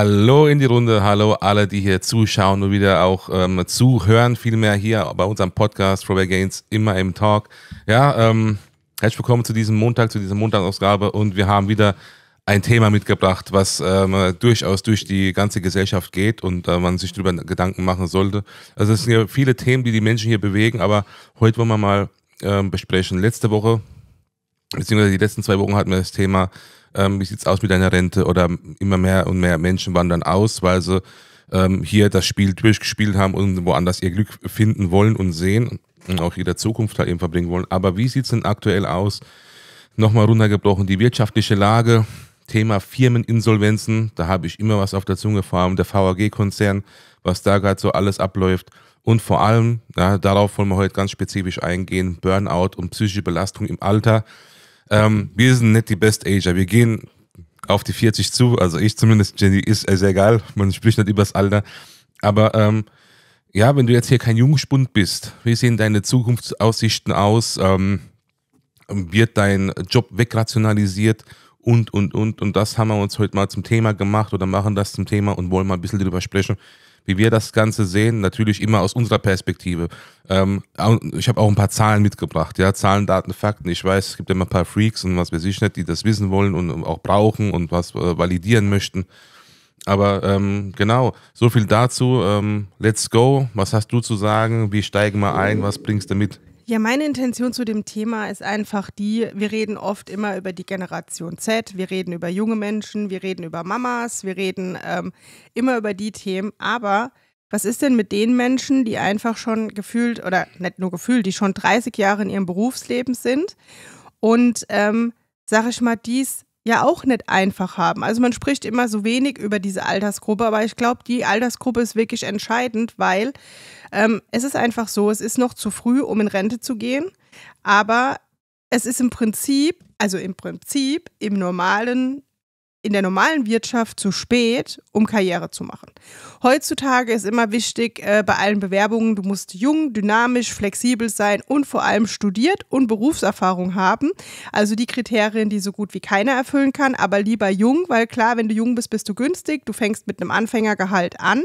Hallo in die Runde, hallo alle, die hier zuschauen und wieder auch ähm, zuhören, vielmehr hier bei unserem Podcast Throwaway Gains immer im Talk. Ja, ähm, herzlich willkommen zu diesem Montag, zu dieser Montagsausgabe und wir haben wieder ein Thema mitgebracht, was ähm, durchaus durch die ganze Gesellschaft geht und äh, man sich darüber Gedanken machen sollte. Also es sind ja viele Themen, die die Menschen hier bewegen, aber heute wollen wir mal ähm, besprechen. Letzte Woche, beziehungsweise die letzten zwei Wochen hatten wir das Thema ähm, wie es aus mit deiner Rente? Oder immer mehr und mehr Menschen wandern aus, weil sie ähm, hier das Spiel durchgespielt haben und woanders ihr Glück finden wollen und sehen und auch ihre Zukunft halt eben verbringen wollen. Aber wie sieht es denn aktuell aus? Nochmal runtergebrochen, die wirtschaftliche Lage, Thema Firmeninsolvenzen, da habe ich immer was auf der Zunge vor allem der VAG-Konzern, was da gerade so alles abläuft. Und vor allem, ja, darauf wollen wir heute ganz spezifisch eingehen, Burnout und psychische Belastung im Alter. Ähm, wir sind nicht die Best Ager. Wir gehen auf die 40 zu. Also ich zumindest, Jenny, ist, ist egal. Man spricht nicht übers Alter. Aber ähm, ja, wenn du jetzt hier kein Jungspund bist, wie sehen deine Zukunftsaussichten aus? Ähm, wird dein Job wegrationalisiert? Und, und, und. Und das haben wir uns heute mal zum Thema gemacht oder machen das zum Thema und wollen mal ein bisschen darüber sprechen wie wir das Ganze sehen, natürlich immer aus unserer Perspektive. Ähm, ich habe auch ein paar Zahlen mitgebracht, ja, Zahlen, Daten, Fakten. Ich weiß, es gibt immer ein paar Freaks und was weiß ich nicht, die das wissen wollen und auch brauchen und was äh, validieren möchten. Aber ähm, genau, so viel dazu. Ähm, let's go. Was hast du zu sagen? Wie steigen wir ein? Was bringst du mit? Ja, meine Intention zu dem Thema ist einfach die, wir reden oft immer über die Generation Z, wir reden über junge Menschen, wir reden über Mamas, wir reden ähm, immer über die Themen, aber was ist denn mit den Menschen, die einfach schon gefühlt, oder nicht nur gefühlt, die schon 30 Jahre in ihrem Berufsleben sind und, ähm, sag ich mal, dies ja auch nicht einfach haben. Also man spricht immer so wenig über diese Altersgruppe, aber ich glaube, die Altersgruppe ist wirklich entscheidend, weil ähm, es ist einfach so, es ist noch zu früh, um in Rente zu gehen, aber es ist im Prinzip, also im Prinzip, im normalen in der normalen Wirtschaft zu spät, um Karriere zu machen. Heutzutage ist immer wichtig äh, bei allen Bewerbungen, du musst jung, dynamisch, flexibel sein und vor allem studiert und Berufserfahrung haben. Also die Kriterien, die so gut wie keiner erfüllen kann, aber lieber jung, weil klar, wenn du jung bist, bist du günstig, du fängst mit einem Anfängergehalt an.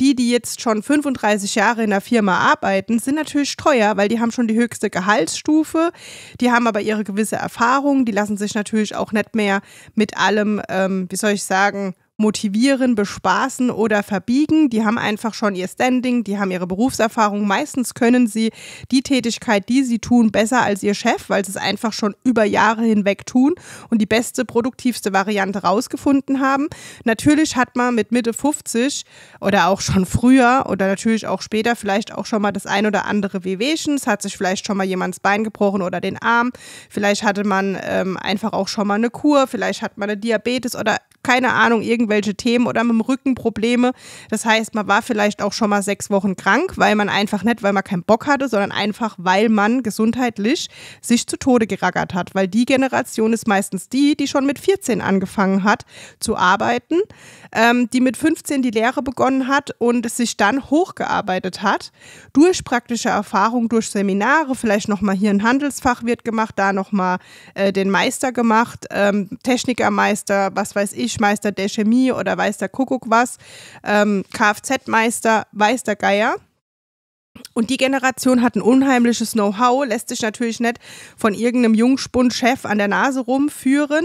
Die, die jetzt schon 35 Jahre in einer Firma arbeiten, sind natürlich teuer, weil die haben schon die höchste Gehaltsstufe, die haben aber ihre gewisse Erfahrung, die lassen sich natürlich auch nicht mehr mit allem äh, ähm, wie soll ich sagen, motivieren, bespaßen oder verbiegen. Die haben einfach schon ihr Standing, die haben ihre Berufserfahrung. Meistens können sie die Tätigkeit, die sie tun, besser als ihr Chef, weil sie es einfach schon über Jahre hinweg tun und die beste, produktivste Variante rausgefunden haben. Natürlich hat man mit Mitte 50 oder auch schon früher oder natürlich auch später vielleicht auch schon mal das ein oder andere Wehwehchen. Es hat sich vielleicht schon mal jemands Bein gebrochen oder den Arm. Vielleicht hatte man ähm, einfach auch schon mal eine Kur. Vielleicht hat man eine Diabetes oder keine Ahnung, irgendwelche Themen oder mit dem Rücken Probleme. Das heißt, man war vielleicht auch schon mal sechs Wochen krank, weil man einfach nicht, weil man keinen Bock hatte, sondern einfach, weil man gesundheitlich sich zu Tode geraggert hat. Weil die Generation ist meistens die, die schon mit 14 angefangen hat zu arbeiten, ähm, die mit 15 die Lehre begonnen hat und sich dann hochgearbeitet hat. Durch praktische Erfahrung, durch Seminare, vielleicht nochmal hier ein Handelsfach wird gemacht, da nochmal äh, den Meister gemacht, ähm, Technikermeister, was weiß ich, Tischmeister der Chemie oder weiß der Kuckuck was, ähm, Kfz-Meister, weiß der Geier. Und die Generation hat ein unheimliches Know-how, lässt sich natürlich nicht von irgendeinem Jungspund-Chef an der Nase rumführen.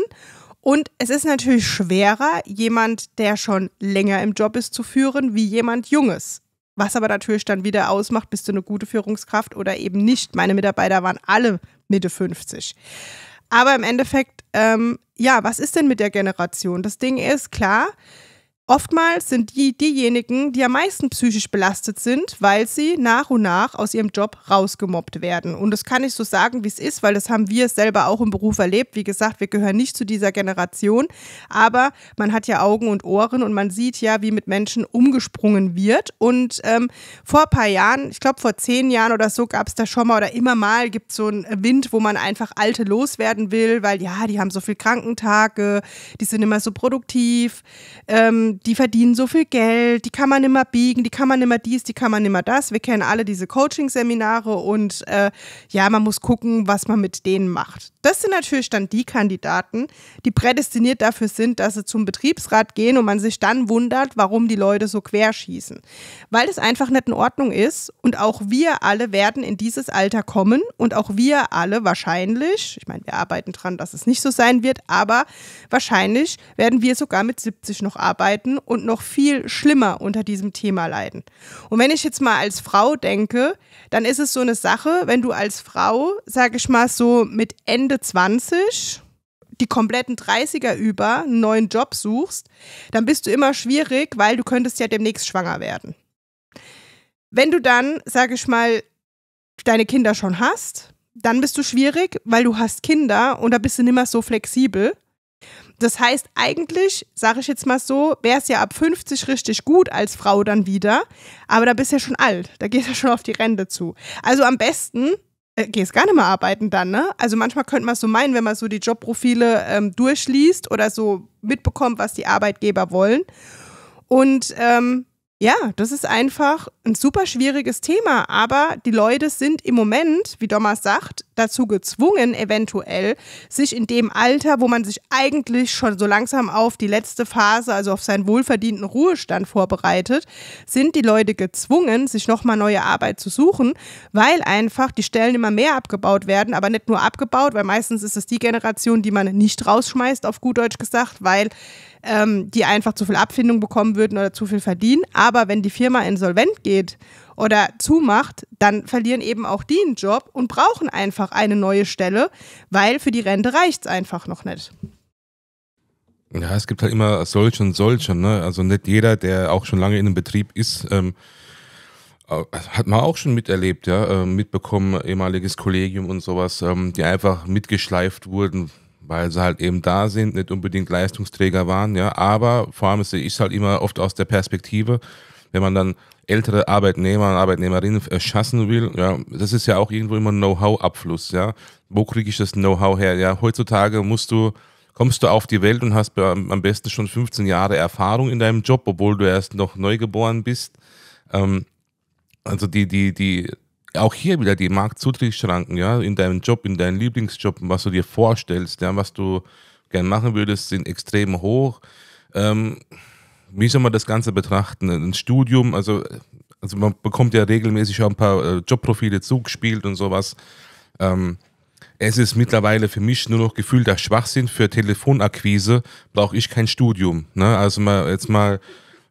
Und es ist natürlich schwerer, jemand, der schon länger im Job ist, zu führen, wie jemand Junges. Was aber natürlich dann wieder ausmacht, bist du eine gute Führungskraft oder eben nicht. Meine Mitarbeiter waren alle Mitte 50. Aber im Endeffekt, ähm, ja, was ist denn mit der Generation? Das Ding ist klar, Oftmals sind die diejenigen, die am meisten psychisch belastet sind, weil sie nach und nach aus ihrem Job rausgemobbt werden. Und das kann ich so sagen, wie es ist, weil das haben wir selber auch im Beruf erlebt. Wie gesagt, wir gehören nicht zu dieser Generation, aber man hat ja Augen und Ohren und man sieht ja, wie mit Menschen umgesprungen wird. Und ähm, vor ein paar Jahren, ich glaube vor zehn Jahren oder so, gab es da schon mal oder immer mal gibt es so einen Wind, wo man einfach Alte loswerden will, weil ja, die haben so viel Krankentage, die sind immer so produktiv. Ähm, die verdienen so viel Geld, die kann man immer biegen, die kann man immer dies, die kann man immer das. Wir kennen alle diese Coaching-Seminare und äh, ja, man muss gucken, was man mit denen macht. Das sind natürlich dann die Kandidaten, die prädestiniert dafür sind, dass sie zum Betriebsrat gehen und man sich dann wundert, warum die Leute so querschießen. Weil es einfach nicht in Ordnung ist und auch wir alle werden in dieses Alter kommen und auch wir alle wahrscheinlich, ich meine, wir arbeiten dran, dass es nicht so sein wird, aber wahrscheinlich werden wir sogar mit 70 noch arbeiten leiden und noch viel schlimmer unter diesem Thema leiden. Und wenn ich jetzt mal als Frau denke, dann ist es so eine Sache, wenn du als Frau, sag ich mal so mit Ende 20, die kompletten 30er über einen neuen Job suchst, dann bist du immer schwierig, weil du könntest ja demnächst schwanger werden. Wenn du dann, sag ich mal, deine Kinder schon hast, dann bist du schwierig, weil du hast Kinder und da bist du nicht mehr so flexibel. Das heißt, eigentlich, sage ich jetzt mal so, wäre es ja ab 50 richtig gut als Frau dann wieder, aber da bist du ja schon alt, da gehst du ja schon auf die Rente zu. Also am besten äh, gehst gar nicht mehr arbeiten dann, ne? Also manchmal könnte man so meinen, wenn man so die Jobprofile ähm, durchliest oder so mitbekommt, was die Arbeitgeber wollen. Und ähm, ja, das ist einfach ein super schwieriges Thema, aber die Leute sind im Moment, wie Dommers sagt, dazu gezwungen, eventuell sich in dem Alter, wo man sich eigentlich schon so langsam auf die letzte Phase, also auf seinen wohlverdienten Ruhestand vorbereitet, sind die Leute gezwungen, sich nochmal neue Arbeit zu suchen, weil einfach die Stellen immer mehr abgebaut werden, aber nicht nur abgebaut, weil meistens ist es die Generation, die man nicht rausschmeißt, auf gut Deutsch gesagt, weil ähm, die einfach zu viel Abfindung bekommen würden oder zu viel verdienen. Aber wenn die Firma insolvent geht oder zumacht, dann verlieren eben auch die einen Job und brauchen einfach eine neue Stelle, weil für die Rente reicht es einfach noch nicht. Ja, es gibt halt immer solche und solche. Ne? Also nicht jeder, der auch schon lange in einem Betrieb ist, ähm, äh, hat man auch schon miterlebt, ja, ähm, mitbekommen, ehemaliges Kollegium und sowas, ähm, die einfach mitgeschleift wurden, weil sie halt eben da sind, nicht unbedingt Leistungsträger waren, ja. Aber vor allem sehe ich es halt immer oft aus der Perspektive, wenn man dann ältere Arbeitnehmer und Arbeitnehmerinnen erschassen will, ja, das ist ja auch irgendwo immer ein Know-how-Abfluss, ja. Wo kriege ich das Know-how her? Ja, heutzutage musst du, kommst du auf die Welt und hast am besten schon 15 Jahre Erfahrung in deinem Job, obwohl du erst noch neugeboren bist. Ähm, also die, die, die, auch hier wieder die Marktzutrittsschranken, ja, in deinem Job, in deinem Lieblingsjob, was du dir vorstellst, ja, was du gern machen würdest, sind extrem hoch. Ähm, wie soll man das Ganze betrachten? Ein Studium, also, also man bekommt ja regelmäßig auch ein paar äh, Jobprofile zugespielt und sowas. Ähm, es ist mittlerweile für mich nur noch gefühlter Schwachsinn. Für Telefonakquise brauche ich kein Studium. Ne? Also mal jetzt mal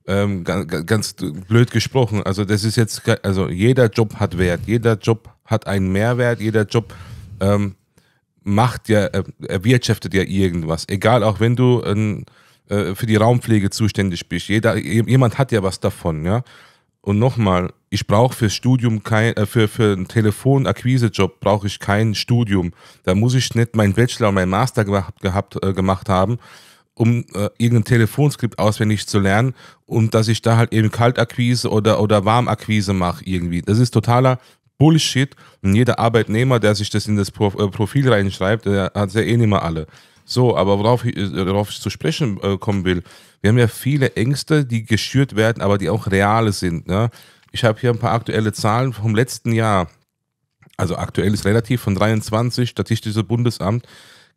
ähm, ganz, ganz, blöd gesprochen. Also das ist jetzt, also jeder Job hat Wert, jeder Job hat einen Mehrwert, jeder Job ähm, macht ja, äh, erwirtschaftet ja irgendwas. Egal, auch wenn du ähm, äh, für die Raumpflege zuständig bist. Jeder, jemand hat ja was davon, ja. Und nochmal, ich brauche fürs Studium kein, äh, für, für einen Telefonakquisejob brauche ich kein Studium. Da muss ich nicht meinen Bachelor und meinen Master gemacht, gehabt, äh, gemacht haben, um äh, irgendein Telefonskript auswendig zu lernen und dass ich da halt eben Kaltakquise oder, oder Warmakquise mache irgendwie. Das ist totaler Bullshit und jeder Arbeitnehmer, der sich das in das Pro, äh, Profil reinschreibt, der hat ja eh nicht mehr alle. So, aber worauf ich, äh, worauf ich zu sprechen äh, kommen will, wir haben ja viele Ängste, die geschürt werden, aber die auch reale sind. Ne? Ich habe hier ein paar aktuelle Zahlen vom letzten Jahr. Also aktuell ist relativ von 23, Statistische Bundesamt,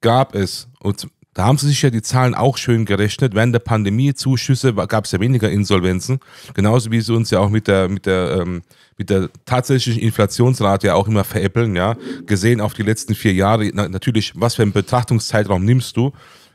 gab es, und da haben sie sich ja die Zahlen auch schön gerechnet. Während der Pandemie Zuschüsse gab es ja weniger Insolvenzen. Genauso wie sie uns ja auch mit der, mit der, ähm, mit der tatsächlichen Inflationsrate ja auch immer veräppeln, ja. Gesehen auf die letzten vier Jahre, na, natürlich, was für einen Betrachtungszeitraum nimmst du?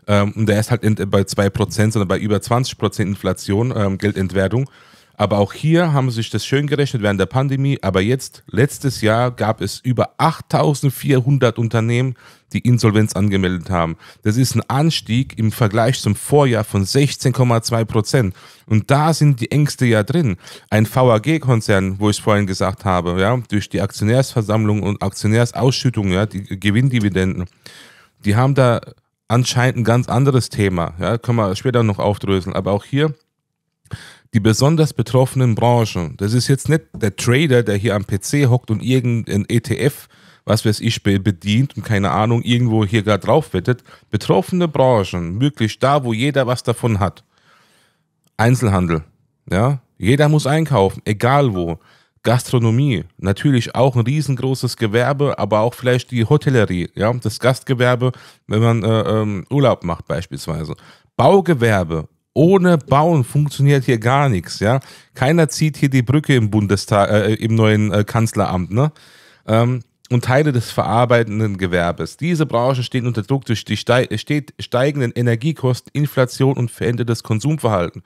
Ähm, und der ist halt bei 2%, sondern bei über 20% Inflation, ähm, Geldentwertung. Aber auch hier haben sich das schön gerechnet während der Pandemie. Aber jetzt, letztes Jahr, gab es über 8400 Unternehmen, die Insolvenz angemeldet haben. Das ist ein Anstieg im Vergleich zum Vorjahr von 16,2 Prozent. Und da sind die Ängste ja drin. Ein VAG-Konzern, wo ich es vorhin gesagt habe, ja, durch die Aktionärsversammlung und Aktionärsausschüttung, ja, die Gewinndividenden, die haben da anscheinend ein ganz anderes Thema. Ja, können wir später noch aufdröseln. Aber auch hier die besonders betroffenen Branchen, das ist jetzt nicht der Trader, der hier am PC hockt und irgendein ETF, was weiß ich, bedient und keine Ahnung, irgendwo hier gerade drauf wettet. Betroffene Branchen, wirklich da, wo jeder was davon hat. Einzelhandel, ja. Jeder muss einkaufen, egal wo. Gastronomie, natürlich auch ein riesengroßes Gewerbe, aber auch vielleicht die Hotellerie, ja, das Gastgewerbe, wenn man äh, ähm, Urlaub macht beispielsweise. Baugewerbe, ohne Bauen funktioniert hier gar nichts, ja. Keiner zieht hier die Brücke im Bundestag, äh, im neuen äh, Kanzleramt, ne? Ähm, und Teile des verarbeitenden Gewerbes. Diese Branchen stehen unter Druck durch die steigenden Energiekosten, Inflation und verändertes Konsumverhalten.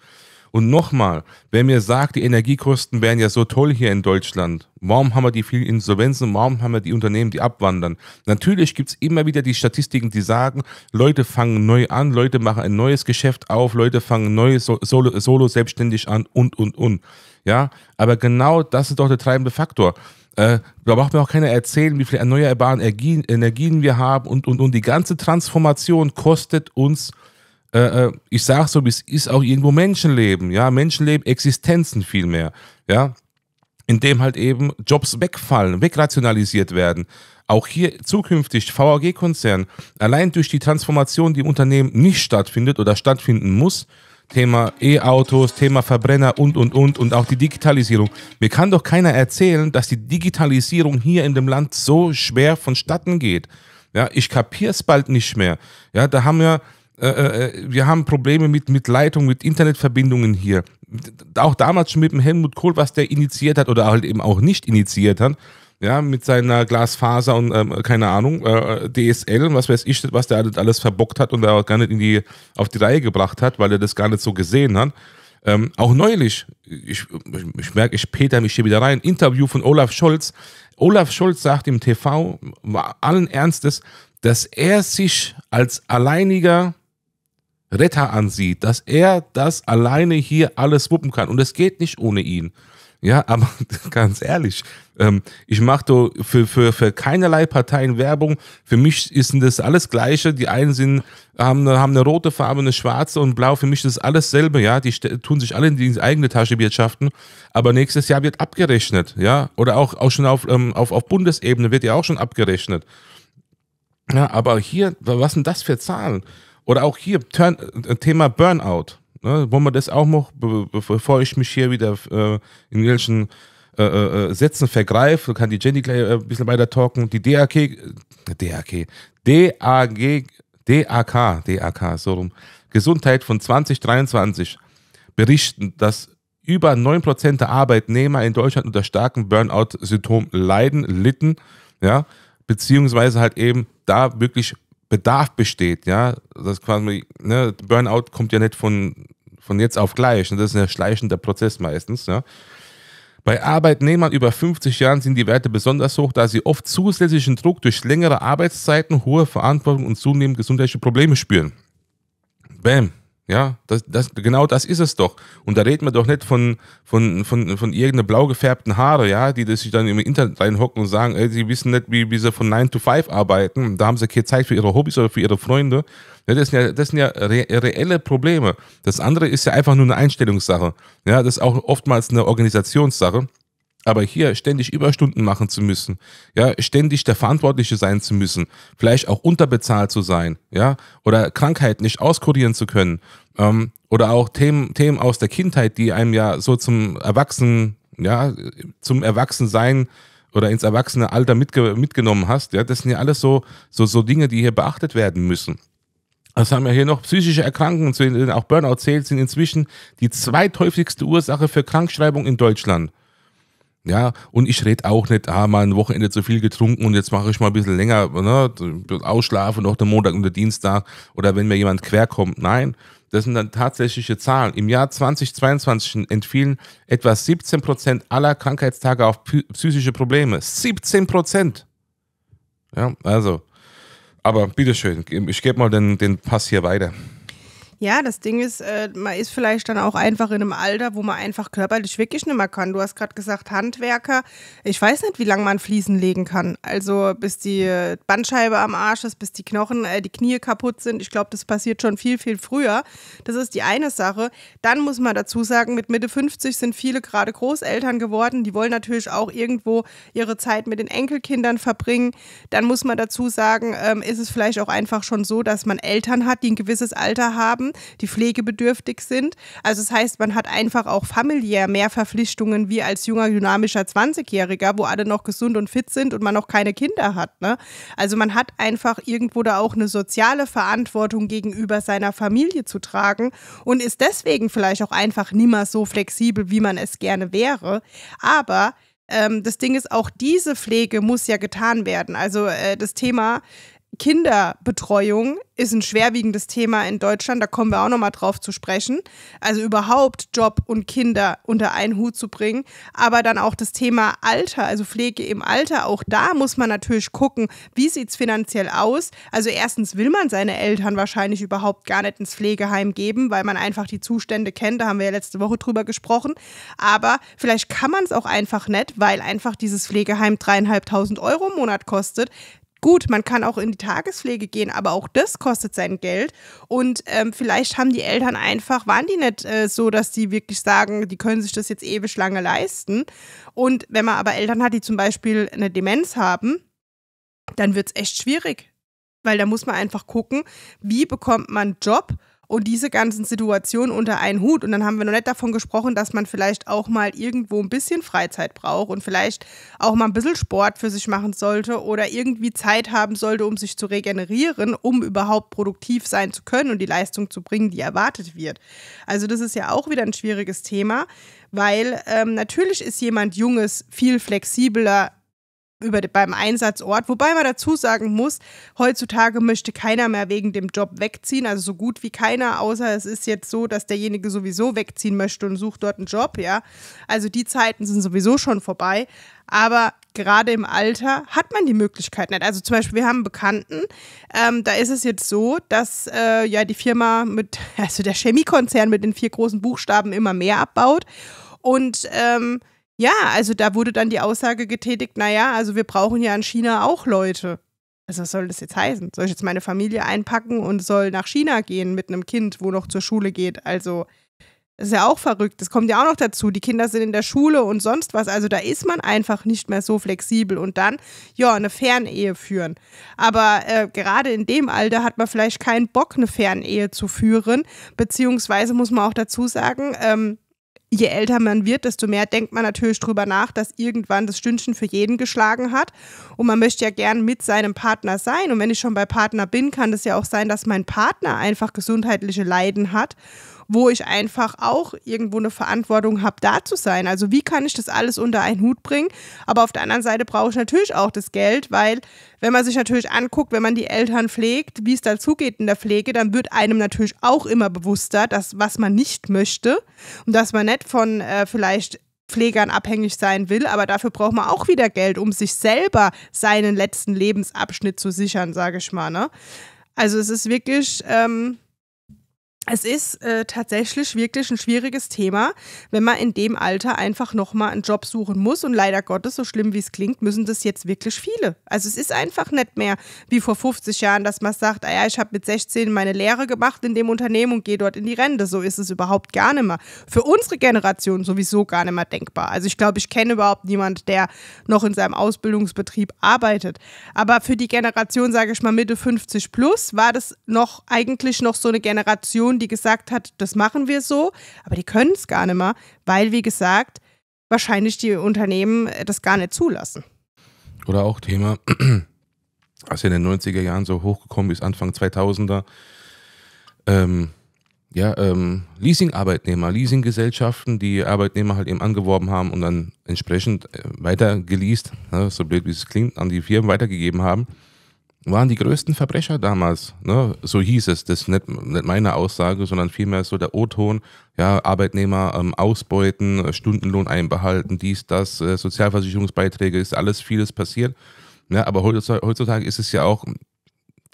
Und nochmal, wer mir sagt, die Energiekosten wären ja so toll hier in Deutschland, warum haben wir die vielen Insolvenzen, warum haben wir die Unternehmen, die abwandern? Natürlich gibt es immer wieder die Statistiken, die sagen, Leute fangen neu an, Leute machen ein neues Geschäft auf, Leute fangen neu solo, solo selbstständig an und, und, und. Ja, aber genau das ist doch der treibende Faktor. Äh, da braucht mir auch keiner erzählen, wie viele erneuerbare Energien, Energien wir haben und, und, und. Die ganze Transformation kostet uns äh, äh, ich sage so, es ist auch irgendwo Menschenleben, ja, Menschenleben, Existenzen vielmehr, ja, in dem halt eben Jobs wegfallen, wegrationalisiert werden. Auch hier zukünftig VAG-Konzern, allein durch die Transformation, die im Unternehmen nicht stattfindet oder stattfinden muss, Thema E-Autos, Thema Verbrenner und, und, und und auch die Digitalisierung. Mir kann doch keiner erzählen, dass die Digitalisierung hier in dem Land so schwer vonstatten geht. Ja, ich kapiere es bald nicht mehr. Ja, da haben wir äh, äh, äh, wir haben Probleme mit, mit Leitung, mit Internetverbindungen hier. Auch damals schon mit dem Helmut Kohl, was der initiiert hat oder halt eben auch nicht initiiert hat. Ja, mit seiner Glasfaser und ähm, keine Ahnung, äh, DSL und was weiß ich, was der halt alles verbockt hat und er auch gar nicht in die, auf die Reihe gebracht hat, weil er das gar nicht so gesehen hat. Ähm, auch neulich, ich, ich, merke, ich peter mich hier wieder rein, Interview von Olaf Scholz. Olaf Scholz sagt im TV allen Ernstes, dass er sich als alleiniger Retter ansieht, dass er das alleine hier alles wuppen kann. Und es geht nicht ohne ihn. Ja, aber ganz ehrlich, ähm, ich mache für, für, für keinerlei Parteien Werbung. Für mich ist das alles Gleiche. Die einen sind, haben, eine, haben eine rote Farbe, eine schwarze und blau. Für mich ist das alles selbe. Ja, die tun sich alle in die eigene Tasche wirtschaften. Aber nächstes Jahr wird abgerechnet. Ja, oder auch, auch schon auf, ähm, auf, auf Bundesebene wird ja auch schon abgerechnet. Ja, aber hier, was sind das für Zahlen? Oder auch hier Turn, äh, Thema Burnout. Ne? Wollen wir das auch noch, bevor ich mich hier wieder äh, in irgendwelchen äh, äh, äh, Sätzen vergreife, kann die Jenny gleich äh, ein bisschen weiter talken. Die DAK, DAK, DAG, DAK, DAK, so rum, Gesundheit von 2023 berichten, dass über 9% der Arbeitnehmer in Deutschland unter starken Burnout-Symptom leiden, litten, ja, beziehungsweise halt eben da wirklich Bedarf besteht, ja, das quasi, ne, Burnout kommt ja nicht von, von jetzt auf gleich, ne? das ist ein schleichender Prozess meistens, ja. Bei Arbeitnehmern über 50 Jahren sind die Werte besonders hoch, da sie oft zusätzlichen Druck durch längere Arbeitszeiten, hohe Verantwortung und zunehmend gesundheitliche Probleme spüren. Bäm, ja, das, das, genau das ist es doch. Und da reden wir doch nicht von, von, von, von irgendeiner blau gefärbten Haare, ja, die das sich dann im Internet reinhocken und sagen, ey, sie wissen nicht, wie, wie sie von 9 to 5 arbeiten. Da haben sie keine Zeit für ihre Hobbys oder für ihre Freunde. Ja, das sind ja, das sind ja re reelle Probleme. Das andere ist ja einfach nur eine Einstellungssache. Ja, das ist auch oftmals eine Organisationssache. Aber hier ständig Überstunden machen zu müssen, ja, ständig der Verantwortliche sein zu müssen, vielleicht auch unterbezahlt zu sein, ja, oder Krankheit nicht auskurieren zu können, ähm, oder auch Themen, Themen aus der Kindheit, die einem ja so zum Erwachsenen, ja, zum Erwachsensein oder ins erwachsene Alter mitge mitgenommen hast, ja, das sind ja alles so, so, so Dinge, die hier beachtet werden müssen. Das haben wir hier noch. Psychische Erkrankungen, zu denen auch Burnout zählt, sind inzwischen die zweithäufigste Ursache für Krankschreibung in Deutschland. Ja, und ich rede auch nicht, ah, mal ein Wochenende zu viel getrunken und jetzt mache ich mal ein bisschen länger, ne, ausschlafen, noch den Montag und den Dienstag oder wenn mir jemand querkommt. Nein, das sind dann tatsächliche Zahlen. Im Jahr 2022 entfielen etwa 17 Prozent aller Krankheitstage auf psychische Probleme. 17 Prozent! Ja, also, aber bitteschön, ich gebe mal den, den Pass hier weiter. Ja, das Ding ist, äh, man ist vielleicht dann auch einfach in einem Alter, wo man einfach körperlich wirklich nicht mehr kann. Du hast gerade gesagt, Handwerker. Ich weiß nicht, wie lange man Fliesen legen kann. Also bis die äh, Bandscheibe am Arsch ist, bis die Knochen, äh, die Knie kaputt sind. Ich glaube, das passiert schon viel, viel früher. Das ist die eine Sache. Dann muss man dazu sagen, mit Mitte 50 sind viele gerade Großeltern geworden. Die wollen natürlich auch irgendwo ihre Zeit mit den Enkelkindern verbringen. Dann muss man dazu sagen, ähm, ist es vielleicht auch einfach schon so, dass man Eltern hat, die ein gewisses Alter haben haben, die pflegebedürftig sind. Also das heißt, man hat einfach auch familiär mehr Verpflichtungen wie als junger, dynamischer 20-Jähriger, wo alle noch gesund und fit sind und man noch keine Kinder hat. Ne? Also man hat einfach irgendwo da auch eine soziale Verantwortung gegenüber seiner Familie zu tragen und ist deswegen vielleicht auch einfach nimmer so flexibel, wie man es gerne wäre. Aber ähm, das Ding ist, auch diese Pflege muss ja getan werden. Also äh, das Thema Kinderbetreuung ist ein schwerwiegendes Thema in Deutschland, da kommen wir auch nochmal drauf zu sprechen. Also überhaupt Job und Kinder unter einen Hut zu bringen, aber dann auch das Thema Alter, also Pflege im Alter, auch da muss man natürlich gucken, wie sieht es finanziell aus. Also erstens will man seine Eltern wahrscheinlich überhaupt gar nicht ins Pflegeheim geben, weil man einfach die Zustände kennt, da haben wir ja letzte Woche drüber gesprochen, aber vielleicht kann man es auch einfach nicht, weil einfach dieses Pflegeheim dreieinhalbtausend Euro im Monat kostet Gut, man kann auch in die Tagespflege gehen, aber auch das kostet sein Geld. Und ähm, vielleicht haben die Eltern einfach, waren die nicht äh, so, dass die wirklich sagen, die können sich das jetzt ewig lange leisten. Und wenn man aber Eltern hat, die zum Beispiel eine Demenz haben, dann wird es echt schwierig. Weil da muss man einfach gucken, wie bekommt man einen Job und diese ganzen Situationen unter einen Hut. Und dann haben wir noch nicht davon gesprochen, dass man vielleicht auch mal irgendwo ein bisschen Freizeit braucht und vielleicht auch mal ein bisschen Sport für sich machen sollte oder irgendwie Zeit haben sollte, um sich zu regenerieren, um überhaupt produktiv sein zu können und die Leistung zu bringen, die erwartet wird. Also das ist ja auch wieder ein schwieriges Thema, weil ähm, natürlich ist jemand Junges viel flexibler über, beim Einsatzort. Wobei man dazu sagen muss, heutzutage möchte keiner mehr wegen dem Job wegziehen, also so gut wie keiner, außer es ist jetzt so, dass derjenige sowieso wegziehen möchte und sucht dort einen Job, ja. Also die Zeiten sind sowieso schon vorbei. Aber gerade im Alter hat man die Möglichkeit nicht. Also zum Beispiel, wir haben einen Bekannten, ähm, da ist es jetzt so, dass äh, ja die Firma mit, also der Chemiekonzern mit den vier großen Buchstaben immer mehr abbaut. Und ähm, ja, also da wurde dann die Aussage getätigt, naja, also wir brauchen ja in China auch Leute. Also was soll das jetzt heißen? Soll ich jetzt meine Familie einpacken und soll nach China gehen mit einem Kind, wo noch zur Schule geht? Also das ist ja auch verrückt. Das kommt ja auch noch dazu. Die Kinder sind in der Schule und sonst was. Also da ist man einfach nicht mehr so flexibel und dann, ja, eine Fernehe führen. Aber äh, gerade in dem Alter hat man vielleicht keinen Bock, eine Fernehe zu führen. Beziehungsweise muss man auch dazu sagen, ähm, je älter man wird, desto mehr denkt man natürlich drüber nach, dass irgendwann das Stündchen für jeden geschlagen hat. Und man möchte ja gern mit seinem Partner sein. Und wenn ich schon bei Partner bin, kann es ja auch sein, dass mein Partner einfach gesundheitliche Leiden hat wo ich einfach auch irgendwo eine Verantwortung habe, da zu sein. Also wie kann ich das alles unter einen Hut bringen? Aber auf der anderen Seite brauche ich natürlich auch das Geld, weil wenn man sich natürlich anguckt, wenn man die Eltern pflegt, wie es dazu geht in der Pflege, dann wird einem natürlich auch immer bewusster, dass was man nicht möchte und dass man nicht von äh, vielleicht Pflegern abhängig sein will, aber dafür braucht man auch wieder Geld, um sich selber seinen letzten Lebensabschnitt zu sichern, sage ich mal. Ne? Also es ist wirklich, ähm, es ist äh, tatsächlich wirklich ein schwieriges Thema, wenn man in dem Alter einfach nochmal einen Job suchen muss. Und leider Gottes, so schlimm wie es klingt, müssen das jetzt wirklich viele. Also es ist einfach nicht mehr wie vor 50 Jahren, dass man sagt, ah ja, ich habe mit 16 meine Lehre gemacht in dem Unternehmen und gehe dort in die Rente. So ist es überhaupt gar nicht mehr. Für unsere Generation sowieso gar nicht mehr denkbar. Also ich glaube, ich kenne überhaupt niemanden, der noch in seinem Ausbildungsbetrieb arbeitet. Aber für die Generation, sage ich mal, Mitte 50 plus, war das noch eigentlich noch so eine Generation, die gesagt hat, das machen wir so, aber die können es gar nicht mehr, weil, wie gesagt, wahrscheinlich die Unternehmen äh, das gar nicht zulassen. Oder auch Thema, was in den 90er Jahren so hochgekommen ist, Anfang 2000er, ähm, ja, ähm, Leasing-Arbeitnehmer, Leasing-Gesellschaften, die Arbeitnehmer halt eben angeworben haben und dann entsprechend äh, weitergeleased, ne, so blöd wie es klingt, an die Firmen weitergegeben haben waren die größten Verbrecher damals. Ne? So hieß es, das ist nicht, nicht meine Aussage, sondern vielmehr so der O-Ton, ja, Arbeitnehmer ähm, ausbeuten, äh, Stundenlohn einbehalten, dies, das, äh, Sozialversicherungsbeiträge, ist alles vieles passiert. Ja, ne? aber heutzutage, heutzutage ist es ja auch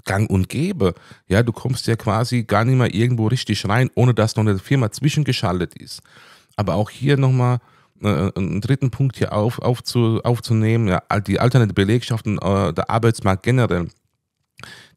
gang und gäbe. Ja, du kommst ja quasi gar nicht mehr irgendwo richtig rein, ohne dass noch eine Firma zwischengeschaltet ist. Aber auch hier nochmal äh, äh, einen dritten Punkt hier auf, aufzu, aufzunehmen, ja, die alternative Belegschaften, äh, der Arbeitsmarkt generell.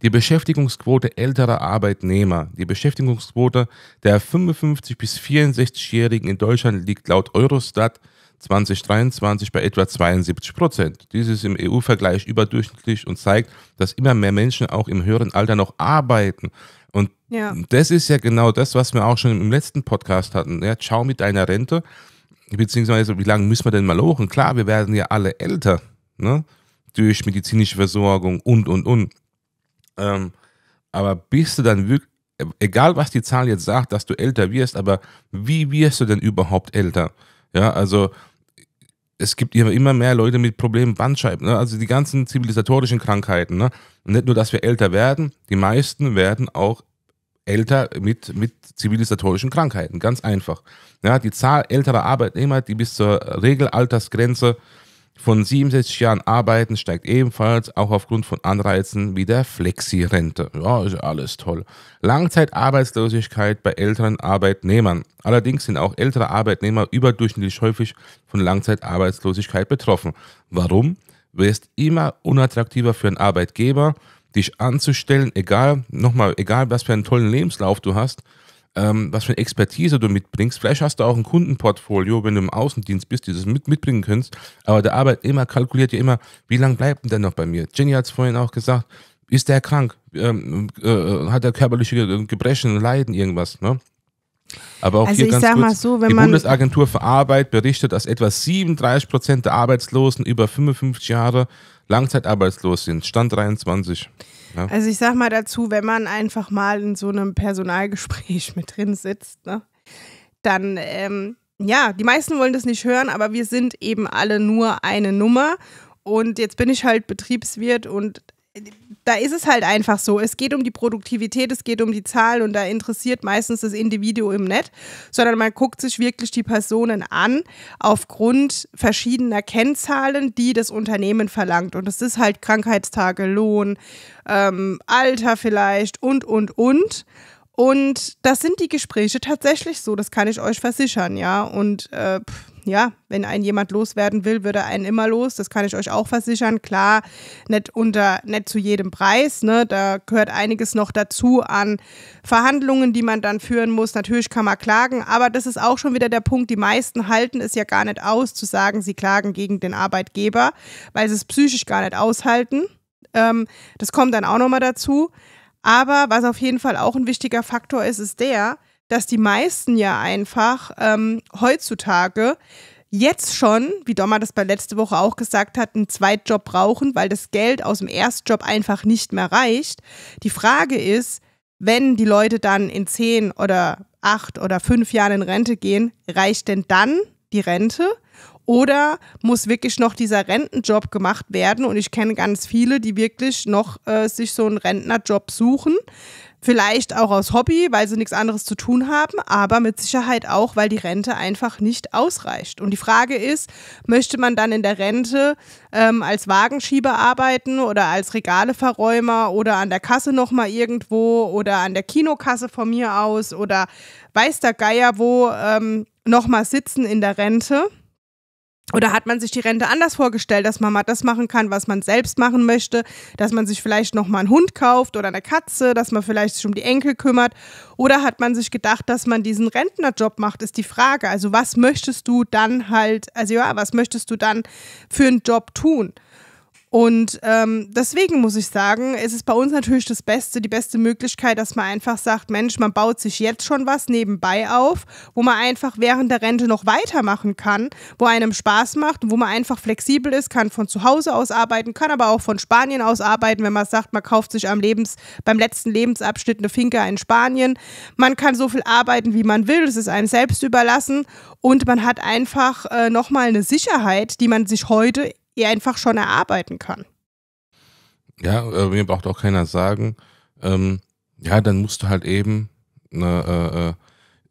Die Beschäftigungsquote älterer Arbeitnehmer. Die Beschäftigungsquote der 55- bis 64-Jährigen in Deutschland liegt laut Eurostat 2023 bei etwa 72 Prozent. Dies ist im EU-Vergleich überdurchschnittlich und zeigt, dass immer mehr Menschen auch im höheren Alter noch arbeiten. Und ja. das ist ja genau das, was wir auch schon im letzten Podcast hatten. Ja, ciao mit deiner Rente beziehungsweise wie lange müssen wir denn mal lochen? Klar, wir werden ja alle älter, ne? durch medizinische Versorgung und, und, und. Ähm, aber bist du dann wirklich, egal was die Zahl jetzt sagt, dass du älter wirst, aber wie wirst du denn überhaupt älter? Ja, also es gibt immer mehr Leute mit Problemen Bandscheiben, ne? also die ganzen zivilisatorischen Krankheiten. Ne? Und nicht nur, dass wir älter werden, die meisten werden auch älter mit, mit zivilisatorischen Krankheiten. Ganz einfach. Ja, die Zahl älterer Arbeitnehmer, die bis zur Regelaltersgrenze von 67 Jahren arbeiten, steigt ebenfalls, auch aufgrund von Anreizen wie der Flexi-Rente. Ja, ist ja alles toll. Langzeitarbeitslosigkeit bei älteren Arbeitnehmern. Allerdings sind auch ältere Arbeitnehmer überdurchschnittlich häufig von Langzeitarbeitslosigkeit betroffen. Warum? Wirst immer unattraktiver für einen Arbeitgeber, dich anzustellen, egal, nochmal, egal, was für einen tollen Lebenslauf du hast, ähm, was für eine Expertise du mitbringst. Vielleicht hast du auch ein Kundenportfolio, wenn du im Außendienst bist, dieses mit, mitbringen kannst. Aber der Arbeitnehmer kalkuliert ja immer, wie lange bleibt denn der noch bei mir? Jenny hat es vorhin auch gesagt, ist der krank? Ähm, äh, hat er körperliche Gebrechen, Leiden, irgendwas? Ne? Aber auch also hier ganz sag kurz, so, die Bundesagentur für Arbeit berichtet, dass etwa 37 Prozent der Arbeitslosen über 55 Jahre langzeitarbeitslos sind, Stand 23. Ja. Ne? Also ich sag mal dazu, wenn man einfach mal in so einem Personalgespräch mit drin sitzt, ne, dann ähm, ja, die meisten wollen das nicht hören, aber wir sind eben alle nur eine Nummer. Und jetzt bin ich halt Betriebswirt und da ist es halt einfach so. Es geht um die Produktivität, es geht um die Zahlen und da interessiert meistens das Individuum im Netz, sondern man guckt sich wirklich die Personen an aufgrund verschiedener Kennzahlen, die das Unternehmen verlangt. Und es ist halt Krankheitstage, Lohn, ähm, Alter vielleicht und, und, und. Und das sind die Gespräche tatsächlich so, das kann ich euch versichern, ja. Und äh, pff ja, wenn ein jemand loswerden will, würde einen immer los. Das kann ich euch auch versichern. Klar, nicht unter, nicht zu jedem Preis. Ne? Da gehört einiges noch dazu an Verhandlungen, die man dann führen muss. Natürlich kann man klagen, aber das ist auch schon wieder der Punkt. Die meisten halten es ja gar nicht aus, zu sagen, sie klagen gegen den Arbeitgeber, weil sie es psychisch gar nicht aushalten. Ähm, das kommt dann auch nochmal dazu. Aber was auf jeden Fall auch ein wichtiger Faktor ist, ist der, dass die meisten ja einfach ähm, heutzutage jetzt schon, wie Dommer das bei letzte Woche auch gesagt hat, einen Zweitjob brauchen, weil das Geld aus dem Erstjob einfach nicht mehr reicht. Die Frage ist, wenn die Leute dann in zehn oder acht oder fünf Jahren in Rente gehen, reicht denn dann die Rente? Oder muss wirklich noch dieser Rentenjob gemacht werden? Und ich kenne ganz viele, die wirklich noch äh, sich so einen Rentnerjob suchen, Vielleicht auch aus Hobby, weil sie nichts anderes zu tun haben, aber mit Sicherheit auch, weil die Rente einfach nicht ausreicht. Und die Frage ist, möchte man dann in der Rente ähm, als Wagenschieber arbeiten oder als Regaleverräumer oder an der Kasse nochmal irgendwo oder an der Kinokasse von mir aus oder weiß der Geier wo ähm, nochmal sitzen in der Rente? Oder hat man sich die Rente anders vorgestellt, dass man mal das machen kann, was man selbst machen möchte, dass man sich vielleicht noch mal einen Hund kauft oder eine Katze, dass man vielleicht sich um die Enkel kümmert? Oder hat man sich gedacht, dass man diesen Rentnerjob macht, ist die Frage. Also was möchtest du dann halt, also ja, was möchtest du dann für einen Job tun? Und ähm, deswegen muss ich sagen, ist es bei uns natürlich das Beste, die beste Möglichkeit, dass man einfach sagt, Mensch, man baut sich jetzt schon was nebenbei auf, wo man einfach während der Rente noch weitermachen kann, wo einem Spaß macht und wo man einfach flexibel ist, kann von zu Hause aus arbeiten, kann aber auch von Spanien aus arbeiten, wenn man sagt, man kauft sich am Lebens, beim letzten Lebensabschnitt eine Finca in Spanien. Man kann so viel arbeiten, wie man will, es ist einem selbst überlassen und man hat einfach äh, nochmal eine Sicherheit, die man sich heute ihr einfach schon erarbeiten kann. Ja, äh, mir braucht auch keiner sagen, ähm, ja, dann musst du halt eben eine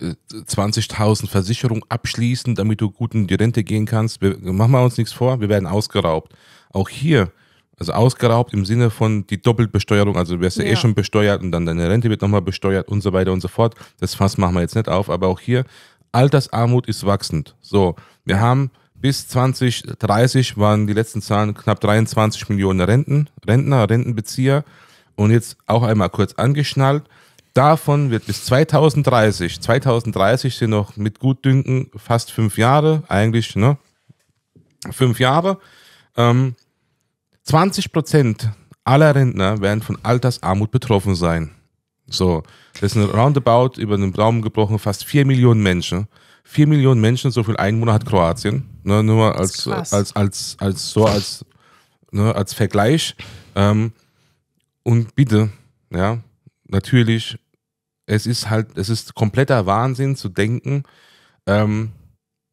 äh, 20.000 äh, Versicherungen abschließen, damit du gut in die Rente gehen kannst. Wir, machen wir uns nichts vor, wir werden ausgeraubt. Auch hier, also ausgeraubt im Sinne von die Doppelbesteuerung, also du wirst eh ja, ja eh schon besteuert und dann deine Rente wird nochmal besteuert und so weiter und so fort. Das Fass machen wir jetzt nicht auf, aber auch hier, Altersarmut ist wachsend. So, wir haben bis 2030 waren die letzten Zahlen knapp 23 Millionen Renten, Rentner, Rentenbezieher. Und jetzt auch einmal kurz angeschnallt. Davon wird bis 2030, 2030 sind noch mit Gutdünken fast fünf Jahre, eigentlich, ne? Fünf Jahre. Ähm, 20 Prozent aller Rentner werden von Altersarmut betroffen sein. So, das sind roundabout über den Raum gebrochen fast vier Millionen Menschen. Vier Millionen Menschen, so viel Einwohner hat Kroatien. Ne, nur als, als, als, als, so als, ne, als Vergleich. Ähm, und bitte, ja, natürlich, es ist halt, es ist kompletter Wahnsinn zu denken, ähm,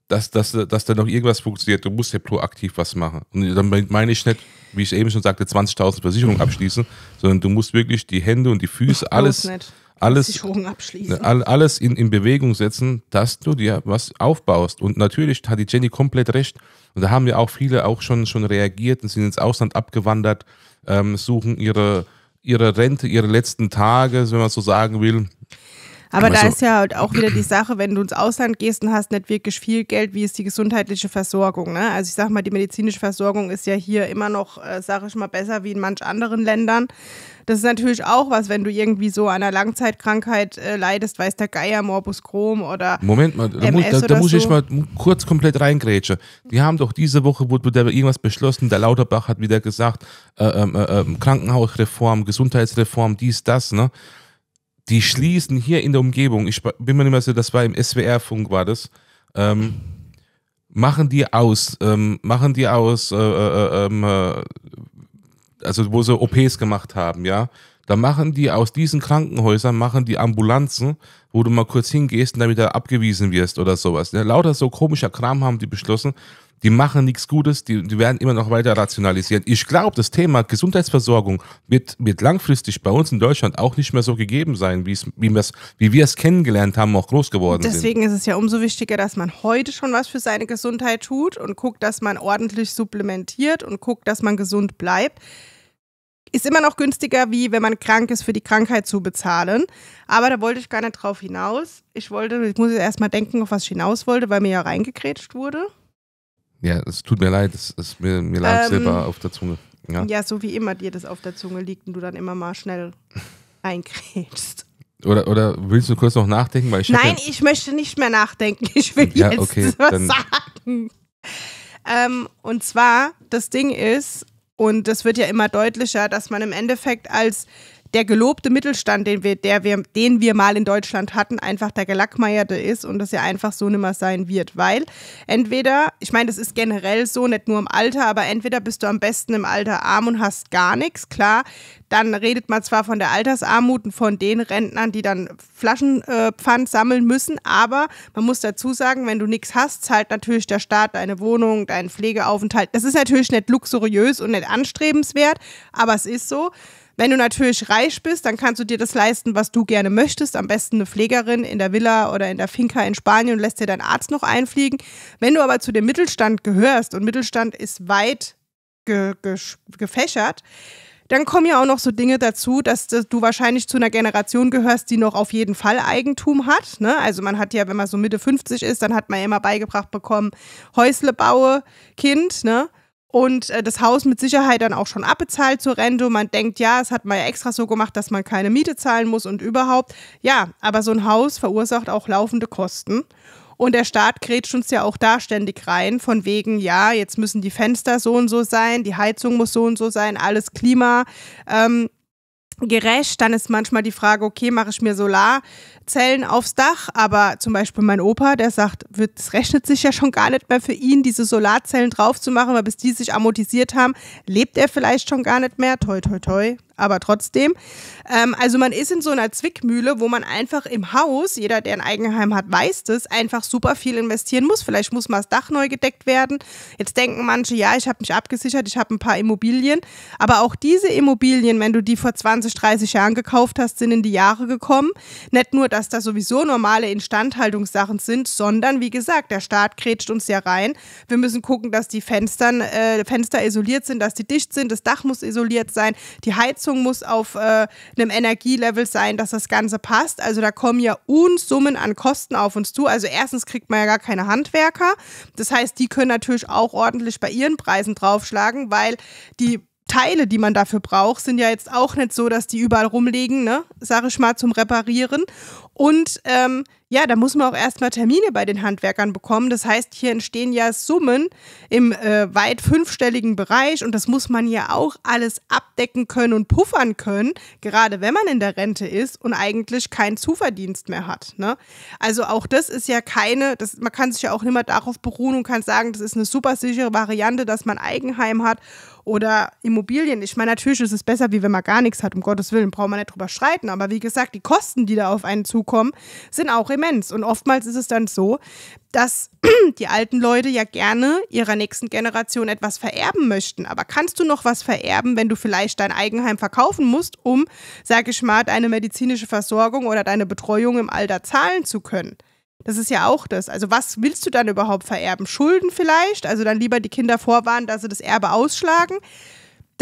dass, dass, dass da noch irgendwas funktioniert. Du musst ja proaktiv was machen. Und damit meine ich nicht, wie ich eben schon sagte, 20.000 Versicherungen abschließen, sondern du musst wirklich die Hände und die Füße, alles, nicht alles, ne, all, alles in, in Bewegung setzen, dass du dir was aufbaust. Und natürlich hat die Jenny komplett recht. Und da haben ja auch viele auch schon, schon reagiert und sind ins Ausland abgewandert, ähm, suchen ihre, ihre Rente, ihre letzten Tage, wenn man so sagen will. Aber also, da ist ja halt auch wieder die Sache, wenn du ins Ausland gehst und hast nicht wirklich viel Geld, wie ist die gesundheitliche Versorgung? Ne? Also ich sag mal, die medizinische Versorgung ist ja hier immer noch, äh, sage ich mal, besser wie in manch anderen Ländern. Das ist natürlich auch was, wenn du irgendwie so an einer Langzeitkrankheit äh, leidest, weiß der Geier, Morbus Crohn oder. Moment mal, da, MS muss, da, da muss so. ich mal kurz komplett reingrätschen. Die haben doch diese Woche, wurde da irgendwas beschlossen, der Lauterbach hat wieder gesagt, äh, ähm, äh, ähm, Krankenhausreform, Gesundheitsreform, dies, das, ne? Die schließen hier in der Umgebung, ich bin mir nicht mehr sicher, das war im SWR-Funk, war das. Ähm, machen die aus, ähm, machen die aus, äh, äh, äh, ähm, äh also wo sie OPs gemacht haben, ja. Da machen die aus diesen Krankenhäusern, machen die Ambulanzen, wo du mal kurz hingehst und dann wieder abgewiesen wirst oder sowas. Ja, lauter so komischer Kram haben die beschlossen. Die machen nichts Gutes, die, die werden immer noch weiter rationalisiert. Ich glaube, das Thema Gesundheitsversorgung wird, wird langfristig bei uns in Deutschland auch nicht mehr so gegeben sein, wie, wie wir es kennengelernt haben, auch groß geworden Deswegen sind. Deswegen ist es ja umso wichtiger, dass man heute schon was für seine Gesundheit tut und guckt, dass man ordentlich supplementiert und guckt, dass man gesund bleibt ist immer noch günstiger, wie wenn man krank ist, für die Krankheit zu bezahlen. Aber da wollte ich gar nicht drauf hinaus. Ich wollte, ich muss jetzt erstmal denken, auf was ich hinaus wollte, weil mir ja reingekrätscht wurde. Ja, es tut mir leid, es, es mir, mir lag ähm, selber auf der Zunge. Ja. ja, so wie immer dir das auf der Zunge liegt und du dann immer mal schnell einkrätschst. Oder, oder willst du kurz noch nachdenken? Weil ich Nein, ich möchte nicht mehr nachdenken. Ich will ja, jetzt okay, was sagen. Ähm, und zwar, das Ding ist, und es wird ja immer deutlicher, dass man im Endeffekt als der gelobte Mittelstand, den wir, der wir, den wir mal in Deutschland hatten, einfach der gelackmeierte ist und das ja einfach so nimmer sein wird. Weil entweder, ich meine, das ist generell so, nicht nur im Alter, aber entweder bist du am besten im Alter arm und hast gar nichts, klar. Dann redet man zwar von der Altersarmut und von den Rentnern, die dann Flaschenpfand äh, sammeln müssen, aber man muss dazu sagen, wenn du nichts hast, zahlt natürlich der Staat deine Wohnung, deinen Pflegeaufenthalt. Das ist natürlich nicht luxuriös und nicht anstrebenswert, aber es ist so. Wenn du natürlich reich bist, dann kannst du dir das leisten, was du gerne möchtest. Am besten eine Pflegerin in der Villa oder in der Finca in Spanien und lässt dir deinen Arzt noch einfliegen. Wenn du aber zu dem Mittelstand gehörst und Mittelstand ist weit ge ge gefächert, dann kommen ja auch noch so Dinge dazu, dass du wahrscheinlich zu einer Generation gehörst, die noch auf jeden Fall Eigentum hat. Ne? Also man hat ja, wenn man so Mitte 50 ist, dann hat man ja immer beigebracht bekommen, Häusle baue, Kind, ne? und äh, das Haus mit Sicherheit dann auch schon abbezahlt zur Rente. man denkt, ja, es hat man ja extra so gemacht, dass man keine Miete zahlen muss und überhaupt. Ja, aber so ein Haus verursacht auch laufende Kosten. Und der Staat grätscht uns ja auch da ständig rein, von wegen, ja, jetzt müssen die Fenster so und so sein, die Heizung muss so und so sein, alles Klima. Ähm, gerecht. Dann ist manchmal die Frage, okay, mache ich mir Solarzellen aufs Dach, aber zum Beispiel mein Opa, der sagt, es rechnet sich ja schon gar nicht mehr für ihn, diese Solarzellen drauf zu machen, weil bis die sich amortisiert haben, lebt er vielleicht schon gar nicht mehr. Toi, toi, toi aber trotzdem. Ähm, also man ist in so einer Zwickmühle, wo man einfach im Haus, jeder, der ein Eigenheim hat, weiß das, einfach super viel investieren muss. Vielleicht muss mal das Dach neu gedeckt werden. Jetzt denken manche, ja, ich habe mich abgesichert, ich habe ein paar Immobilien. Aber auch diese Immobilien, wenn du die vor 20, 30 Jahren gekauft hast, sind in die Jahre gekommen. Nicht nur, dass da sowieso normale Instandhaltungssachen sind, sondern wie gesagt, der Staat grätscht uns ja rein. Wir müssen gucken, dass die Fenstern, äh, Fenster isoliert sind, dass die dicht sind, das Dach muss isoliert sein, die Heizung Leistung muss auf äh, einem Energielevel sein, dass das Ganze passt. Also da kommen ja Unsummen an Kosten auf uns zu. Also erstens kriegt man ja gar keine Handwerker. Das heißt, die können natürlich auch ordentlich bei ihren Preisen draufschlagen, weil die Teile, die man dafür braucht, sind ja jetzt auch nicht so, dass die überall rumliegen, ne? Sag ich mal, zum Reparieren. Und ähm, ja, da muss man auch erstmal Termine bei den Handwerkern bekommen. Das heißt, hier entstehen ja Summen im äh, weit fünfstelligen Bereich und das muss man ja auch alles abdecken können und puffern können, gerade wenn man in der Rente ist und eigentlich keinen Zuverdienst mehr hat. Ne? Also auch das ist ja keine, das, man kann sich ja auch nicht mehr darauf beruhen und kann sagen, das ist eine super sichere Variante, dass man Eigenheim hat oder Immobilien. Ich meine, natürlich ist es besser, wie wenn man gar nichts hat, um Gottes Willen, braucht man nicht drüber streiten. Aber wie gesagt, die Kosten, die da auf einen zukommen, sind auch im Demenz. Und oftmals ist es dann so, dass die alten Leute ja gerne ihrer nächsten Generation etwas vererben möchten. Aber kannst du noch was vererben, wenn du vielleicht dein Eigenheim verkaufen musst, um, sag ich mal, deine medizinische Versorgung oder deine Betreuung im Alter zahlen zu können? Das ist ja auch das. Also was willst du dann überhaupt vererben? Schulden vielleicht? Also dann lieber die Kinder vorwarnen, dass sie das Erbe ausschlagen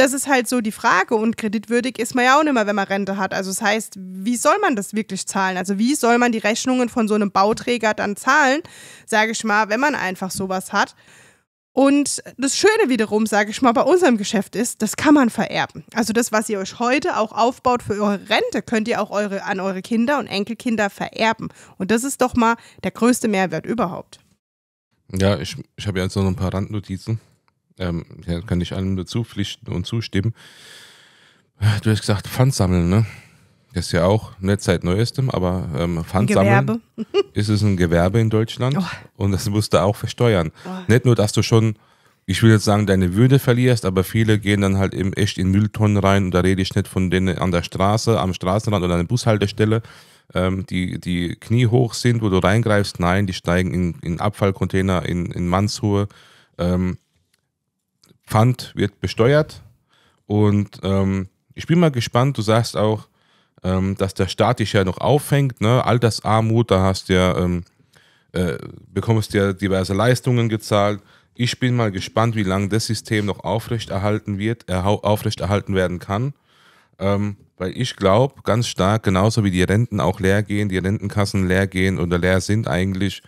das ist halt so die Frage und kreditwürdig ist man ja auch nicht mehr, wenn man Rente hat. Also das heißt, wie soll man das wirklich zahlen? Also wie soll man die Rechnungen von so einem Bauträger dann zahlen, sage ich mal, wenn man einfach sowas hat? Und das Schöne wiederum, sage ich mal, bei unserem Geschäft ist, das kann man vererben. Also das, was ihr euch heute auch aufbaut für eure Rente, könnt ihr auch eure, an eure Kinder und Enkelkinder vererben. Und das ist doch mal der größte Mehrwert überhaupt. Ja, ich, ich habe jetzt noch ein paar Randnotizen. Ähm, kann ich allem dazu pflichten und zustimmen. Du hast gesagt, Pfand sammeln, ne? Das ist ja auch nicht seit Neuestem, aber ähm, Pfand sammeln ist es ein Gewerbe in Deutschland oh. und das musst du auch versteuern. Oh. Nicht nur, dass du schon, ich will jetzt sagen, deine Würde verlierst, aber viele gehen dann halt eben echt in Mülltonnen rein und da rede ich nicht von denen an der Straße, am Straßenrand oder an der Bushaltestelle, ähm, die, die Knie sind, wo du reingreifst. Nein, die steigen in, in Abfallcontainer in, in Mannshöhe. Ähm, Pfand wird besteuert. Und ähm, ich bin mal gespannt, du sagst auch, ähm, dass der Staat dich ja noch auffängt, ne? Altersarmut, da hast du ja, ähm, äh, bekommst ja diverse Leistungen gezahlt. Ich bin mal gespannt, wie lange das System noch aufrechterhalten wird, äh, aufrechterhalten werden kann. Ähm, weil ich glaube ganz stark, genauso wie die Renten auch leer gehen, die Rentenkassen leer gehen oder leer sind eigentlich,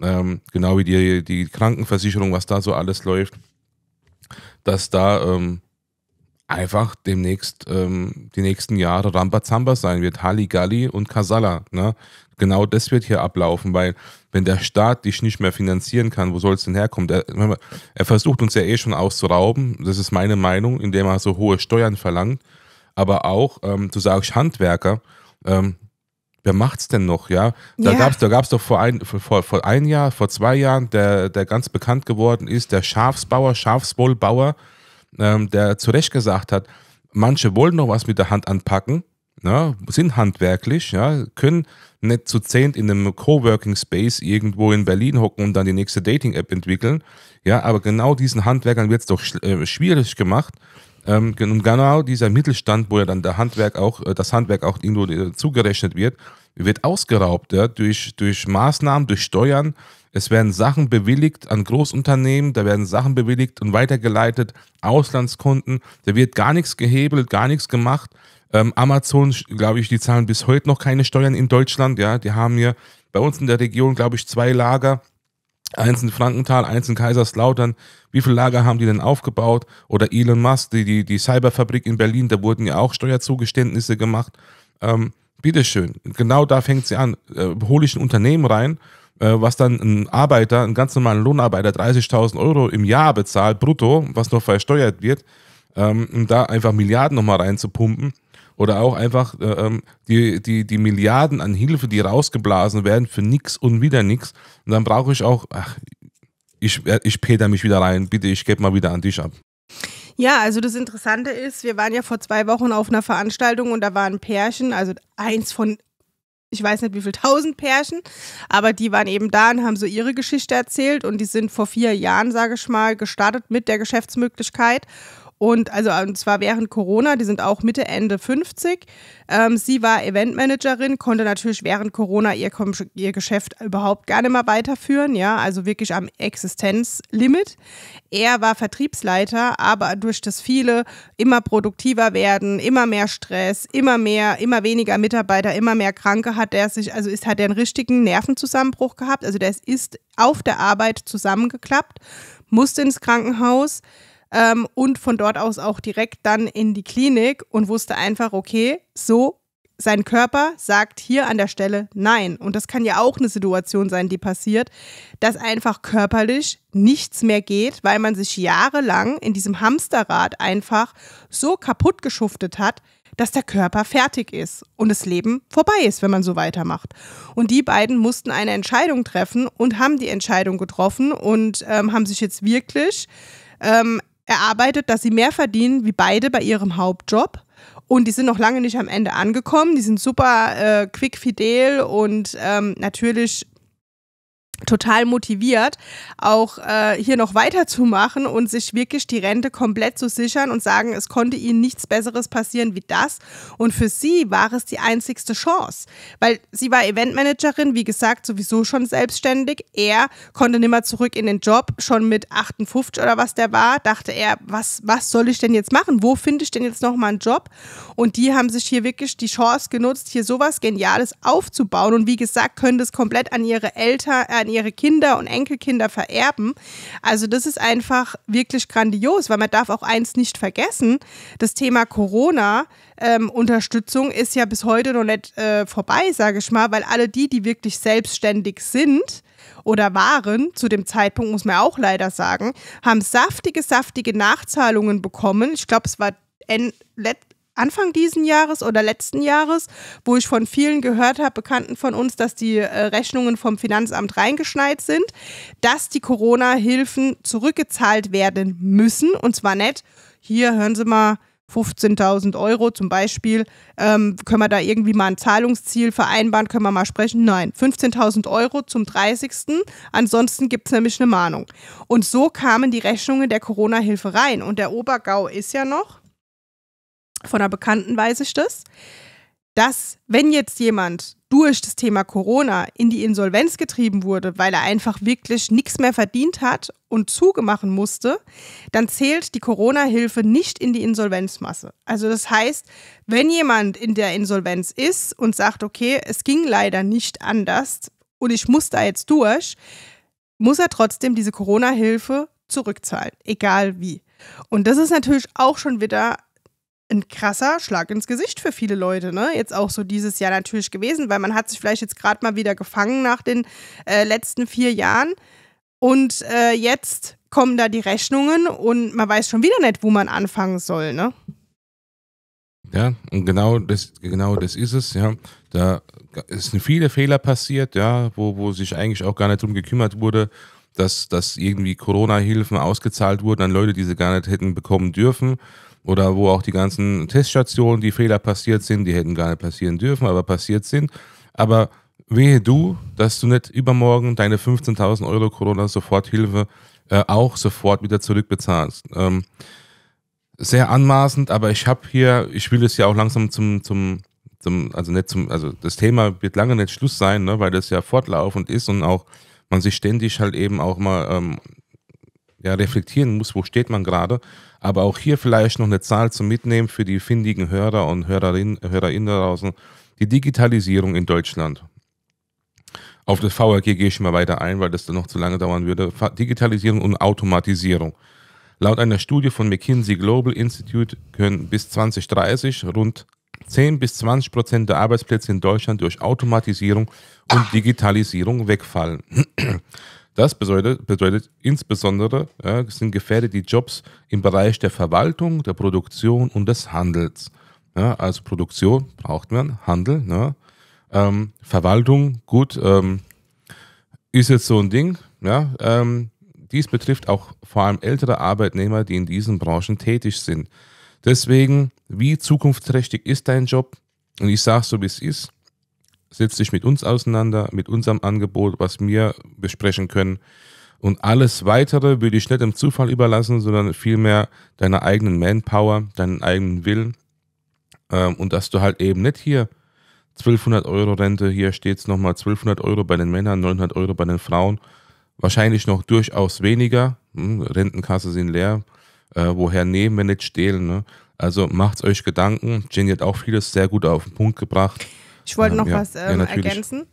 ähm, genau wie die, die Krankenversicherung, was da so alles läuft, dass da ähm, einfach demnächst ähm, die nächsten Jahre Rambazamba sein wird, Halligalli und Kasala. Ne? Genau das wird hier ablaufen, weil wenn der Staat dich nicht mehr finanzieren kann, wo soll es denn herkommen? Er, er versucht uns ja eh schon auszurauben, das ist meine Meinung, indem er so hohe Steuern verlangt, aber auch, ähm, du sagst Handwerker, ähm, wer macht's denn noch, ja? Da ja. gab's, da gab's doch vor ein, vor, vor ein Jahr, vor zwei Jahren, der, der ganz bekannt geworden ist, der Schafsbauer, Schafswollbauer, ähm, der zu Recht gesagt hat, manche wollen noch was mit der Hand anpacken, ja, ne? sind handwerklich, ja, können nicht zu zehnt in einem Coworking Space irgendwo in Berlin hocken und dann die nächste Dating-App entwickeln. Ja, aber genau diesen Handwerkern wird es doch äh, schwierig gemacht, ähm, genau dieser Mittelstand, wo ja dann der Handwerk auch, äh, das Handwerk auch irgendwo äh, zugerechnet wird, wird ausgeraubt ja, durch, durch Maßnahmen, durch Steuern. Es werden Sachen bewilligt an Großunternehmen, da werden Sachen bewilligt und weitergeleitet, Auslandskunden, da wird gar nichts gehebelt, gar nichts gemacht. Ähm, Amazon, glaube ich, die zahlen bis heute noch keine Steuern in Deutschland. Ja, die haben hier bei uns in der Region, glaube ich, zwei Lager. Eins in Frankenthal, eins in Kaiserslautern. Wie viele Lager haben die denn aufgebaut? Oder Elon Musk, die, die, die Cyberfabrik in Berlin, da wurden ja auch Steuerzugeständnisse gemacht. Ähm, bitteschön, genau da fängt sie an. Äh, hole ich ein Unternehmen rein, äh, was dann ein Arbeiter, einen ganz normalen Lohnarbeiter 30.000 Euro im Jahr bezahlt, brutto, was noch versteuert wird, ähm, um da einfach Milliarden nochmal reinzupumpen oder auch einfach äh, ähm, die, die, die Milliarden an Hilfe, die rausgeblasen werden für nichts und wieder nichts. Und dann brauche ich auch, ach, ich, äh, ich peter mich wieder rein, bitte, ich gebe mal wieder an dich ab. Ja, also das Interessante ist, wir waren ja vor zwei Wochen auf einer Veranstaltung und da waren Pärchen, also eins von ich weiß nicht wie viel tausend Pärchen, aber die waren eben da und haben so ihre Geschichte erzählt und die sind vor vier Jahren, sage ich mal, gestartet mit der Geschäftsmöglichkeit und also und ähm, zwar während Corona, die sind auch Mitte, Ende 50. Ähm, sie war Eventmanagerin, konnte natürlich während Corona ihr, ihr Geschäft überhaupt gar nicht mehr weiterführen, ja, also wirklich am Existenzlimit. Er war Vertriebsleiter, aber durch das viele immer produktiver werden, immer mehr Stress, immer mehr, immer weniger Mitarbeiter, immer mehr Kranke hat er sich, also ist, hat er einen richtigen Nervenzusammenbruch gehabt. Also der ist auf der Arbeit zusammengeklappt, musste ins Krankenhaus ähm, und von dort aus auch direkt dann in die Klinik und wusste einfach, okay, so sein Körper sagt hier an der Stelle Nein. Und das kann ja auch eine Situation sein, die passiert, dass einfach körperlich nichts mehr geht, weil man sich jahrelang in diesem Hamsterrad einfach so kaputt geschuftet hat, dass der Körper fertig ist und das Leben vorbei ist, wenn man so weitermacht. Und die beiden mussten eine Entscheidung treffen und haben die Entscheidung getroffen und ähm, haben sich jetzt wirklich ähm, erarbeitet, dass sie mehr verdienen wie beide bei ihrem Hauptjob. Und die sind noch lange nicht am Ende angekommen. Die sind super äh, quick, fidel und ähm, natürlich total motiviert, auch äh, hier noch weiterzumachen und sich wirklich die Rente komplett zu sichern und sagen, es konnte ihnen nichts Besseres passieren wie das. Und für sie war es die einzigste Chance, weil sie war Eventmanagerin, wie gesagt, sowieso schon selbstständig. Er konnte nicht mehr zurück in den Job, schon mit 58 oder was der war, dachte er, was, was soll ich denn jetzt machen? Wo finde ich denn jetzt nochmal einen Job? Und die haben sich hier wirklich die Chance genutzt, hier sowas Geniales aufzubauen. Und wie gesagt, können das komplett an ihre Eltern, äh, an ihre Kinder und Enkelkinder vererben. Also das ist einfach wirklich grandios, weil man darf auch eins nicht vergessen, das Thema Corona-Unterstützung ähm, ist ja bis heute noch nicht äh, vorbei, sage ich mal, weil alle die, die wirklich selbstständig sind, oder waren, zu dem Zeitpunkt muss man auch leider sagen, haben saftige, saftige Nachzahlungen bekommen. Ich glaube, es war Anfang diesen Jahres oder letzten Jahres, wo ich von vielen gehört habe, Bekannten von uns, dass die äh, Rechnungen vom Finanzamt reingeschneit sind, dass die Corona-Hilfen zurückgezahlt werden müssen. Und zwar nicht, hier hören Sie mal, 15.000 Euro zum Beispiel, ähm, können wir da irgendwie mal ein Zahlungsziel vereinbaren, können wir mal sprechen? Nein, 15.000 Euro zum 30. Ansonsten gibt es nämlich eine Mahnung. Und so kamen die Rechnungen der Corona-Hilfe rein. Und der Obergau ist ja noch von einer Bekannten weiß ich das, dass wenn jetzt jemand durch das Thema Corona in die Insolvenz getrieben wurde, weil er einfach wirklich nichts mehr verdient hat und zugemachen musste, dann zählt die Corona-Hilfe nicht in die Insolvenzmasse. Also das heißt, wenn jemand in der Insolvenz ist und sagt, okay, es ging leider nicht anders und ich muss da jetzt durch, muss er trotzdem diese Corona-Hilfe zurückzahlen, egal wie. Und das ist natürlich auch schon wieder ein krasser Schlag ins Gesicht für viele Leute, ne? Jetzt auch so dieses Jahr natürlich gewesen, weil man hat sich vielleicht jetzt gerade mal wieder gefangen nach den äh, letzten vier Jahren. Und äh, jetzt kommen da die Rechnungen und man weiß schon wieder nicht, wo man anfangen soll, ne? Ja, und genau das, genau das ist es, ja. Da sind viele Fehler passiert, ja, wo, wo sich eigentlich auch gar nicht drum gekümmert wurde, dass, dass irgendwie Corona-Hilfen ausgezahlt wurden an Leute, die sie gar nicht hätten bekommen dürfen. Oder wo auch die ganzen Teststationen, die Fehler passiert sind, die hätten gar nicht passieren dürfen, aber passiert sind. Aber wehe du, dass du nicht übermorgen deine 15.000 Euro Corona-Soforthilfe äh, auch sofort wieder zurückbezahlst. Ähm, sehr anmaßend, aber ich habe hier, ich will es ja auch langsam zum, zum, zum, also nicht zum, also das Thema wird lange nicht Schluss sein, ne, weil das ja fortlaufend ist und auch man sich ständig halt eben auch mal ähm, ja, reflektieren muss, wo steht man gerade. Aber auch hier vielleicht noch eine Zahl zum Mitnehmen für die findigen Hörer und Hörerinnen, da draußen. Die Digitalisierung in Deutschland. Auf das VRG gehe ich mal weiter ein, weil das dann noch zu lange dauern würde. Digitalisierung und Automatisierung. Laut einer Studie von McKinsey Global Institute können bis 2030 rund 10 bis 20 Prozent der Arbeitsplätze in Deutschland durch Automatisierung und Digitalisierung wegfallen. Das bedeutet, bedeutet insbesondere, ja, sind gefährdet die Jobs im Bereich der Verwaltung, der Produktion und des Handels. Ja, also Produktion braucht man, Handel. Ne? Ähm, Verwaltung, gut, ähm, ist jetzt so ein Ding. Ja? Ähm, dies betrifft auch vor allem ältere Arbeitnehmer, die in diesen Branchen tätig sind. Deswegen, wie zukunftsträchtig ist dein Job? Und ich sage so, wie es ist setzt sich mit uns auseinander, mit unserem Angebot, was wir besprechen können. Und alles weitere würde ich nicht dem Zufall überlassen, sondern vielmehr deiner eigenen Manpower, deinen eigenen Willen. Ähm, und dass du halt eben nicht hier 1200 Euro Rente, hier steht es nochmal 1200 Euro bei den Männern, 900 Euro bei den Frauen. Wahrscheinlich noch durchaus weniger. Hm, Rentenkasse sind leer. Äh, woher nehmen, wir nicht stehlen. Ne? Also macht euch Gedanken. Jenny hat auch vieles sehr gut auf den Punkt gebracht. Ich wollte noch ja, was ähm, ja, ergänzen.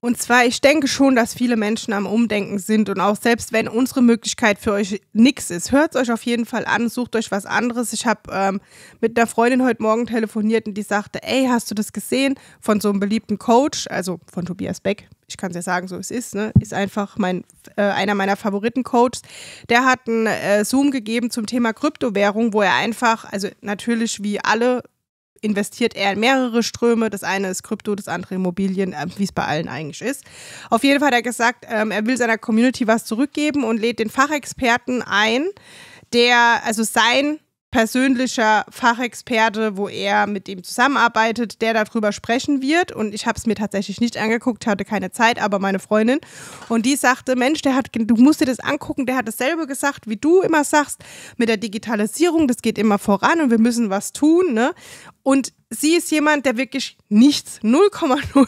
Und zwar, ich denke schon, dass viele Menschen am Umdenken sind und auch selbst wenn unsere Möglichkeit für euch nichts ist, hört es euch auf jeden Fall an, sucht euch was anderes. Ich habe ähm, mit einer Freundin heute Morgen telefoniert und die sagte, ey, hast du das gesehen von so einem beliebten Coach, also von Tobias Beck, ich kann es ja sagen, so es ist, ne? ist einfach mein, äh, einer meiner Favoriten-Coaches. Der hat einen äh, Zoom gegeben zum Thema Kryptowährung, wo er einfach, also natürlich wie alle investiert er in mehrere Ströme. Das eine ist Krypto, das andere Immobilien, ähm, wie es bei allen eigentlich ist. Auf jeden Fall hat er gesagt, ähm, er will seiner Community was zurückgeben und lädt den Fachexperten ein, der, also sein persönlicher Fachexperte, wo er mit ihm zusammenarbeitet, der darüber sprechen wird. Und ich habe es mir tatsächlich nicht angeguckt, hatte keine Zeit, aber meine Freundin. Und die sagte, Mensch, der hat, du musst dir das angucken, der hat dasselbe gesagt, wie du immer sagst, mit der Digitalisierung, das geht immer voran und wir müssen was tun. Ne? Und sie ist jemand, der wirklich nichts, 0,0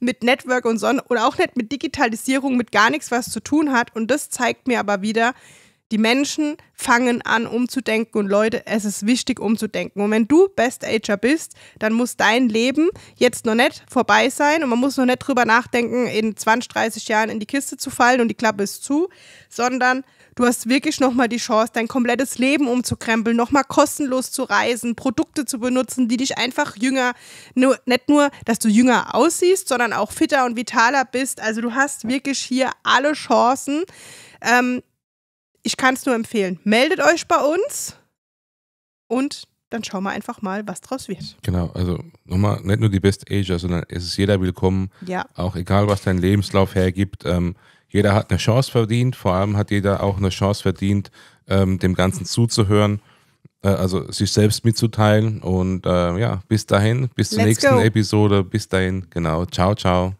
mit Network und Sonnen oder auch nicht mit Digitalisierung, mit gar nichts was zu tun hat. Und das zeigt mir aber wieder, die Menschen fangen an, umzudenken und Leute, es ist wichtig, umzudenken. Und wenn du Best Ager bist, dann muss dein Leben jetzt noch nicht vorbei sein und man muss noch nicht drüber nachdenken, in 20, 30 Jahren in die Kiste zu fallen und die Klappe ist zu, sondern du hast wirklich nochmal die Chance, dein komplettes Leben umzukrempeln, nochmal kostenlos zu reisen, Produkte zu benutzen, die dich einfach jünger, nur, nicht nur, dass du jünger aussiehst, sondern auch fitter und vitaler bist. Also du hast wirklich hier alle Chancen. Ähm, ich kann es nur empfehlen. Meldet euch bei uns und dann schauen wir einfach mal, was draus wird. Genau, also nochmal, nicht nur die Best Ager, sondern es ist jeder willkommen. Ja. Auch egal, was dein Lebenslauf hergibt. Ähm, jeder hat eine Chance verdient. Vor allem hat jeder auch eine Chance verdient, ähm, dem Ganzen zuzuhören. Äh, also sich selbst mitzuteilen. Und äh, ja, bis dahin, bis zur Let's nächsten go. Episode. Bis dahin, genau. Ciao, ciao.